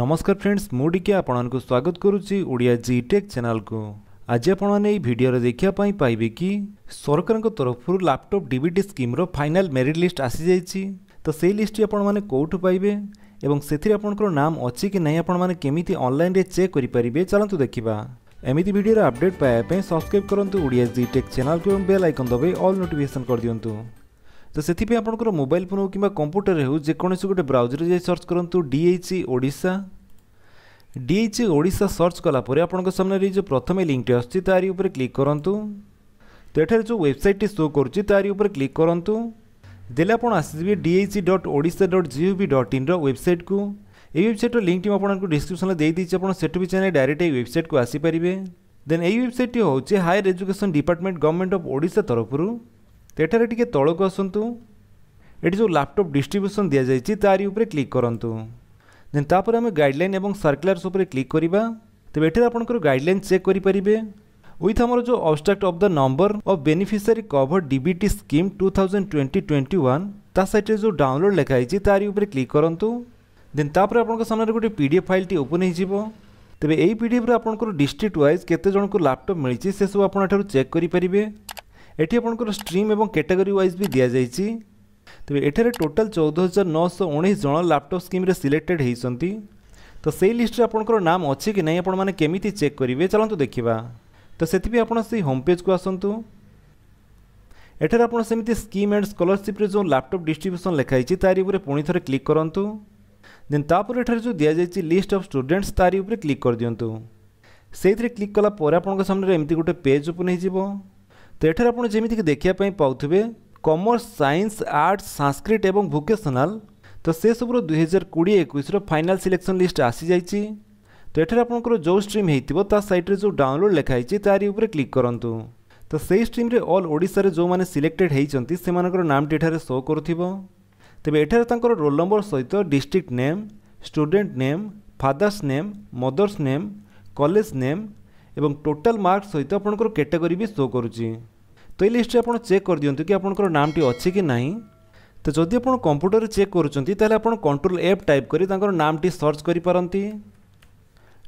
ନମସ୍କାର ଫ୍ରେଣ୍ଡସ୍ ମୁଁ ଟିକେ ଆପଣଙ୍କୁ ସ୍ୱାଗତ କରୁଛି ଓଡ଼ିଆ ଜିଟେକ୍ ଚ୍ୟାନେଲକୁ ଆଜି ଆପଣମାନେ ଏହି ଭିଡ଼ିଓରେ ଦେଖିବା ପାଇଁ ପାଇବେ କି ସରକାରଙ୍କ ତରଫରୁ ଲାପଟପ୍ ଡିବିଟି ସ୍କିମ୍ର ଫାଇନାଲ୍ ମେରିଟ୍ ଲିଷ୍ଟ ଆସିଯାଇଛି ତ ସେଇ ଲିଷ୍ଟଟି ଆପଣମାନେ କେଉଁଠୁ ପାଇବେ ଏବଂ ସେଥିରେ ଆପଣଙ୍କର ନାମ ଅଛି କି ନାହିଁ ଆପଣମାନେ କେମିତି ଅନଲାଇନ୍ରେ ଚେକ୍ କରିପାରିବେ ଚାଲନ୍ତୁ ଦେଖିବା ଏମିତି ଭିଡ଼ିଓର ଅପଡେଟ୍ ପାଇବା ପାଇଁ ସବସ୍କ୍ରାଇବ୍ କରନ୍ତୁ ଓଡ଼ିଆ ଜିଟେକ୍ ଚ୍ୟାନେଲକୁ ଏବଂ ବେଲ୍ ଆଇକନ୍ ଦବାଇ ଅଲ୍ ନୋଟିଫିକେସନ୍ କରିଦିଅନ୍ତୁ ତ ସେଥିପାଇଁ ଆପଣଙ୍କର ମୋବାଇଲ ଫୋନ୍ ହେଉ କିମ୍ବା କମ୍ପ୍ୟୁଟରରେ ହେଉ ଯେକୌଣସି ଗୋଟେ ବ୍ରାଉଜରରେ ଯାଇ ସର୍ଚ୍ଚ କରନ୍ତୁ ଡିଏଚ୍ ଓଡ଼ିଶା ଡିଏଚ୍ ଓଡ଼ିଶା ସର୍ଚ୍ଚ କଲା ପରେ ଆପଣଙ୍କ ସାମ୍ନାରେ ଯେଉଁ ପ୍ରଥମେ ଲିଙ୍କଟି ଆସୁଛି ତାରି ଉପରେ କ୍ଲିକ୍ କରନ୍ତୁ ତ ଏଠାରେ ଯେଉଁ ୱେବସାଇଟ୍ଟି ଶୋ କରୁଛି ତାରି ଉପରେ କ୍ଲିକ୍ କରନ୍ତୁ ଦେଲେ ଆପଣ ଆସିଯିବେ DH dot Odisha dot G O V dot ଇନ୍ର ୱେବସାଇଟ୍କୁ ଏହି ୱେବସାଇଟ୍ର ଲିଙ୍କ୍ ମୁଁ ଆପଣଙ୍କୁ ଡିସ୍କ୍ରିପସନ୍ରେ ଦେଇଦେଇଛି ଆପଣ ସେଠୁ ବି ଚାହିଁଲେ ଡାଇରେକ୍ଟ ଏହି ୱେବସାଇଟ୍କୁ ଆସିପାରିବେ ଦେନ୍ ଏହି ୱେବସାଇଟ୍ଟି ହେଉଛି higher education department government of Odisha ତରଫରୁ তো ଏଠାରେ ଟିକେ ତଳକୁ ଆସନ୍ତୁ ଏଠି ଯେଉଁ ଲ୍ୟାପଟପ୍ ଡିଷ୍ଟ୍ରିବ୍ୟୁସନ୍ ଦିଆଯାଇଛି ତାରି ଉପରେ କ୍ଲିକ୍ କରନ୍ତୁ ଦେନ୍ ତାପରେ ଆମେ ଗାଇଡ଼ଲାଇନ୍ ଏବଂ ସର୍କୁଲାର୍ସ ଉପରେ କ୍ଲିକ୍ କରିବା ତେବେ ଏଠାରେ ଆପଣଙ୍କର ଗାଇଡ଼ଲାଇନ୍ ଚେକ୍ କରିପାରିବେ উইথ আমার যে abstract of the number of beneficiary cover DBT scheme two thousand twenty twenty one তা সাইটে যে ডাউনলোড লেখা হয়েছে তারি উপরে ক্লিক করতু দেন তাপরে আপনার সামনে গোটে পিডিএফ ফাইলটি ওপেন হয়ে তবে এই পিডিএফরে আপনার ডিস্ট্রিক্ট ওয়াইজ কেতে জনক ল্যাপটপ মিছে সেসব আপনার চেক করে এটি আপনার স্ট্রিম এবং ক্যাটেগোরি ওয়াইজ বি দিয়া যাইছি তবে এখানে টোটাল চৌদ হাজার নশ উনিশ জন ল্যাপটপ স্কিমে সিলেক্টেড হয়েছেন তো সেই লিষ্টে আপনার নাম অছি কি না আপনার কেমিতি চেক করবে চলতু দেখা তো সেপি আপনার সেই হোম পেজ কু আসন্তু এখানে আপনার সেমি স্কিম এন্ড স্কলারশিপে যে ল্যাপটপ ডিস্ট্রিব্যুশন লেখা হয়েছে তার উপরে পুঁ থরে ক্লিক করতু দেন তাপরে এখানে যে দিয়া যাই লিষ্ট অফ স্টুডেন্টস তার উপরে ক্লিক করে দিও সেইথে ক্লিক কলাপরে আপনার সামনে এমতি গোটে পেজ ওপেন হয়ে ତ ଏଠାରେ ଆପଣ ଯେମିତିକି ଦେଖିବା ପାଇଁ ପାଉଥିବେ କମର୍ସ ସାଇନ୍ସ ଆର୍ଟ୍ସ ସାଂସ୍କ୍ରିଟ ଏବଂ ଭୋକେସନାଲ୍ ତ ସେସବୁର ଦୁଇହଜାର କୋଡ଼ିଏ ଏକୋଇଶର ଫାଇନାଲ୍ ସିଲେକ୍ସନ୍ ଲିଷ୍ଟ ଆସିଯାଇଛି ତ ଏଠାରେ ଆପଣଙ୍କର ଯେଉଁ ଷ୍ଟ୍ରିମ୍ ହେଇଥିବ ତା ସାଇଟ୍ରେ ଯେଉଁ ଡାଉନଲୋଡ଼୍ ଲେଖା ହେଇଛି ତାରି ଉପରେ କ୍ଲିକ୍ କରନ୍ତୁ ତ ସେହି ଷ୍ଟ୍ରିମ୍ରେ ଅଲ୍ ଓଡ଼ିଶାରେ ଯେଉଁମାନେ ସିଲେକ୍ଟେଡ଼୍ ହେଇଛନ୍ତି ସେମାନଙ୍କର ନାମଟି ଏଠାରେ ଶୋ କରୁଥିବ ତେବେ ଏଠାରେ ତାଙ୍କର ରୋଲ୍ ନମ୍ବର ସହିତ district name student name father's name mother's name college name ଏବଂ ଟୋଟାଲ୍ ମାର୍କ ସହିତ ଆପଣଙ୍କର କ୍ୟାଟେଗୋରୀ ବି ଶୋ କରୁଛି এই লিষ্টରେ ଆପଣ ଚେକ୍ କରିଦିଅନ୍ତୁ କି ଆପଣଙ୍କର ନାମଟି ଅଛି କି ନାହିଁ ତ ଯଦି ଆପଣ କମ୍ପ୍ୟୁଟରରେ ଚେକ୍ କରୁଛନ୍ତି ତାହେଲେ ଆପଣ କଣ୍ଟ୍ରୋଲ ଏପ୍ ଟାଇପ୍ କରି ତାଙ୍କର ନାମଟି ସର୍ଚ୍ଚ କରିପାରନ୍ତି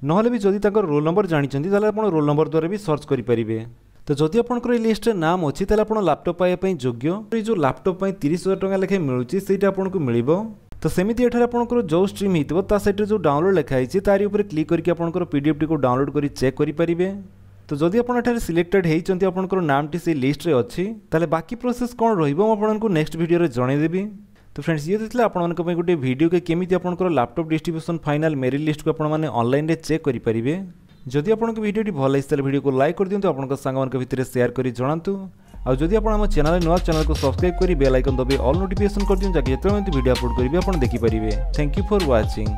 ନହେଲେ ବି ଯଦି ତାଙ୍କର ରୋଲ୍ ନମ୍ବର ଜାଣିଛନ୍ତି ତାହେଲେ ଆପଣ ରୋଲ୍ ନମ୍ବର ଦ୍ୱାରା ବି ସର୍ଚ୍ଚ କରିପାରିବେ ତ ଯଦି ଆପଣଙ୍କର ଏଇ ଲିଷ୍ଟରେ ନାମ ଅଛି ତାହେଲେ ଆପଣ ଲାପଟପ୍ ପାଇବା ପାଇଁ ଯୋଗ୍ୟ ଏଇ ଯେଉଁ ଲାପଟପ୍ ପାଇଁ ତିରିଶ ହଜାର ଟଙ୍କା ଲେଖାଏଁ ମିଳୁଛି ସେଇଟା ଆପଣଙ୍କୁ ମିଳିବ ତ ସେମିତି ଏଠାରେ ଆପଣଙ୍କର ଯେଉଁ ଷ୍ଟ୍ରିମ୍ ହେଇଥିବ ତା ସାଇଡ଼୍ରେ ଯେଉଁ ଡାଉନଲୋଡ଼ ଲେଖା ହେଇଛି ତାରି ଉପରେ କ୍ଲିକ୍ କରିକି ଆପଣଙ୍କର ପିଡ଼ିଏଫ୍ଟିକୁ ଡାଉନଲୋଡ଼ କରି ଚେକ୍ କରିପାରିବେ তো ଯଦି ଆପଣ ଏଠାରେ ସିଲେକ୍ଟେଡ୍ ହୋଇଛନ୍ତି ଆପଣଙ୍କର ନାମଟି ସେଇ ଲିଷ୍ଟରେ ଅଛି ତାହେଲେ ବାକି ପ୍ରୋସେସ୍ କ'ଣ ରହିବ ମୁଁ ଆପଣଙ୍କୁ ନେକ୍ସଟ ଭିଡ଼ିଓରେ ଜଣାଇଦେବି তো ফ্রেন্ডস ইয়ে দিয়েছিল আপনার গোটে ভিডিওকে কেমি আপনার ল্যাপটপ ডিস্ট্রিব্যুশন ফাইনাল মেরিট লিস্টকে আপনার অনলাইনে চেক করে পেয়ে যদি আপনার ভিডিওটি ভাল লাগছে তাহলে ভিডিওকে লাইক করে দিও আপনার সাংমানক ভিতরে সেয়ার করে জনাতু আর যদি আপনার আমার চ্যানেল নয় চ্যানেলকে সবসক্রাইব করে বেল আইকন দবে অল নোটিফিকেশন করে দিও যাকে যেত ভিডিও আপলোড করবে আপনার দেখিপারে থ্যাংক ইউ ফর ওয়াচিং